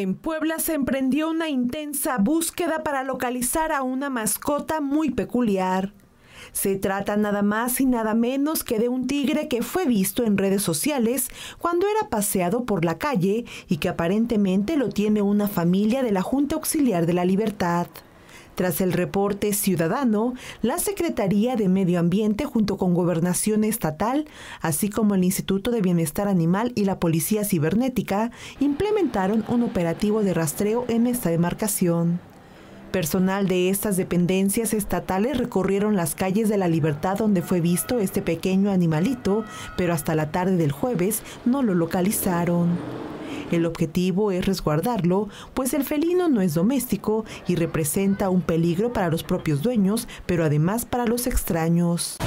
En Puebla se emprendió una intensa búsqueda para localizar a una mascota muy peculiar. Se trata nada más y nada menos que de un tigre que fue visto en redes sociales cuando era paseado por la calle y que aparentemente lo tiene una familia de la Junta Auxiliar de la Libertad. Tras el reporte ciudadano, la Secretaría de Medio Ambiente junto con Gobernación Estatal, así como el Instituto de Bienestar Animal y la Policía Cibernética, implementaron un operativo de rastreo en esta demarcación. Personal de estas dependencias estatales recorrieron las calles de la Libertad donde fue visto este pequeño animalito, pero hasta la tarde del jueves no lo localizaron. El objetivo es resguardarlo, pues el felino no es doméstico y representa un peligro para los propios dueños, pero además para los extraños.